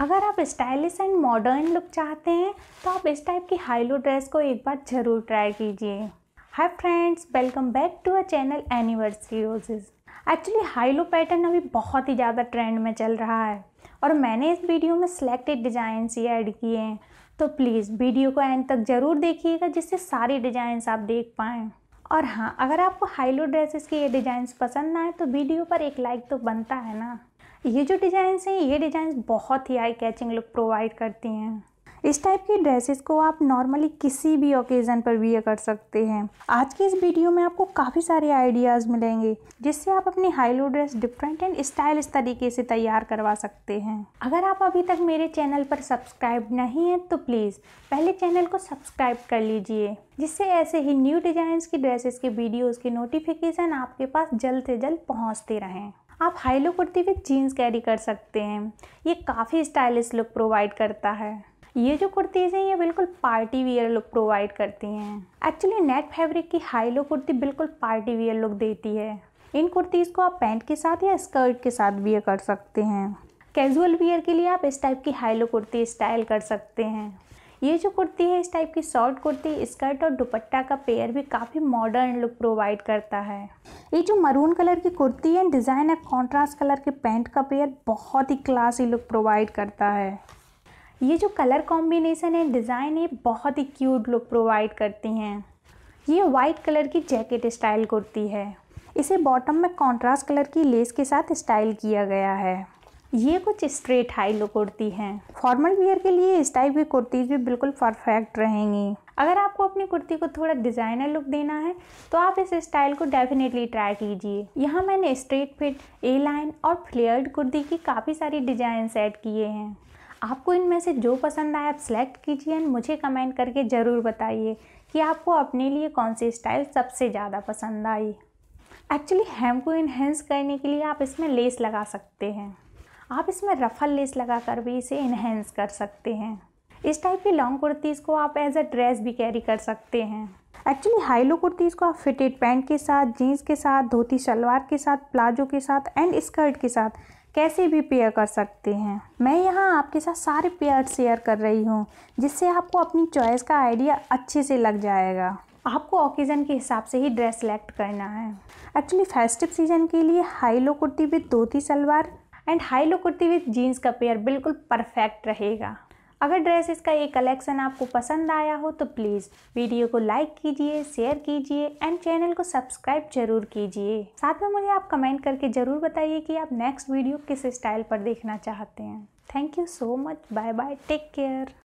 अगर आप stylish and modern look चाहते हैं तो आप इस टाइप की हाई लो ड्रेस को एक बार ज़रूर ट्राई कीजिए hi friends welcome back to a channel anniversary roses actually high low pattern अभी बहुत ही ज़्यादा ट्रेंड में चल रहा है और मैंने इस वीडियो में सिलेक्टेड डिज़ाइंस ये ऐड किए हैं तो प्लीज़ वीडियो को एंड तक ज़रूर देखिएगा जिससे सारी डिज़ाइंस आप देख पाएँ और हाँ अगर आपको हाईलो ड्रेसेस के ये डिज़ाइंस पसंद ना आए तो वीडियो पर एक लाइक तो बनता है ना ये जो डिजाइन हैं ये डिजाइन बहुत ही आई कैचिंग लुक प्रोवाइड करती हैं इस टाइप की ड्रेसेस को आप नॉर्मली किसी भी ओकेज़न पर वियर कर सकते हैं आज की इस वीडियो में आपको काफ़ी सारे आइडियाज़ मिलेंगे जिससे आप अपनी high low dress different and stylish तरीके से तैयार करवा सकते हैं अगर आप अभी तक मेरे चैनल पर सब्सक्राइब नहीं हैं तो प्लीज़ पहले चैनल को सब्सक्राइब कर लीजिए जिससे ऐसे ही न्यू डिजाइन की ड्रेसेस के वीडियोज़ के नोटिफिकेशन आपके पास जल्द से जल्द पहुँचते रहें आप high low kurti with jeans carry कर सकते हैं ये काफ़ी स्टाइलिश लुक प्रोवाइड करता है ये जो कुर्तीज़ हैं ये बिल्कुल पार्टी वियर लुक प्रोवाइड करती हैं एक्चुअली नेट फैब्रिक की हाई लो कुर्ती बिल्कुल पार्टी वियर लुक देती है इन कुर्तीज़ को आप पैंट के साथ या स्कर्ट के साथ वियर कर सकते हैं कैजुअल वियर के लिए आप इस टाइप की हाई लो कुर्ती स्टाइल कर सकते हैं ये जो कुर्ती है इस टाइप की शॉर्ट कुर्ती स्कर्ट और दुपट्टा का पेयर भी काफ़ी मॉडर्न लुक प्रोवाइड करता है ये जो मरून कलर की कुर्ती है डिज़ाइन और कॉन्ट्रास्ट कलर के पैंट का पेयर बहुत ही क्लासी लुक प्रोवाइड करता है ये जो कलर कॉम्बिनेशन है डिज़ाइन ये बहुत ही क्यूट लुक प्रोवाइड करती हैं ये वाइट कलर की जैकेट स्टाइल कुर्ती है इसे बॉटम में कॉन्ट्रास्ट कलर की लेस के साथ स्टाइल किया गया है ये कुछ स्ट्रेट हाई लुक कुर्ती हैं फॉर्मल वियर के लिए इस टाइप की कुर्तीज़ भी बिल्कुल परफेक्ट रहेंगी अगर आपको अपनी कुर्ती को थोड़ा डिज़ाइनर लुक देना है तो आप इस स्टाइल को डेफिनेटली ट्राई कीजिए यहाँ मैंने स्ट्रेट फिट ए लाइन और फ्लेयर्ड कुर्ती की काफ़ी सारी डिज़ाइन सेट किए हैं आपको इनमें से जो पसंद आए आप सेलेक्ट कीजिए एंड मुझे कमेंट करके ज़रूर बताइए कि आपको अपने लिए कौन सी स्टाइल सबसे ज़्यादा पसंद आई एक्चुअली हेम को इनहेंस करने के लिए आप इसमें लेस लगा सकते हैं आप इसमें रफल लेस लगा कर भी इसे इन्हेंस कर सकते हैं इस टाइप की लॉन्ग कुर्तीज़ को आप एज अ ड्रेस भी कैरी कर सकते हैं एक्चुअली हाई लो कुर्तीज़ को आप फिटेड पैंट के साथ जीन्स के साथ धोती शलवार के साथ प्लाजो के साथ एंड स्कर्ट के साथ कैसे भी पेयर कर सकते हैं मैं यहाँ आपके साथ सारे पेयर शेयर कर रही हूँ जिससे आपको अपनी चॉइस का आइडिया अच्छे से लग जाएगा आपको ओकेज़न के हिसाब से ही ड्रेस सेलेक्ट करना है एक्चुअली फेस्टिव सीजन के लिए high low kurti with dhoti salwar and high low kurti with jeans का पेयर बिल्कुल परफेक्ट रहेगा अगर ड्रेसेस का ये कलेक्शन आपको पसंद आया हो तो प्लीज़ वीडियो को लाइक कीजिए शेयर कीजिए एंड चैनल को सब्सक्राइब जरूर कीजिए साथ में मुझे आप कमेंट करके ज़रूर बताइए कि आप नेक्स्ट वीडियो किस स्टाइल पर देखना चाहते हैं thank you so much bye bye take care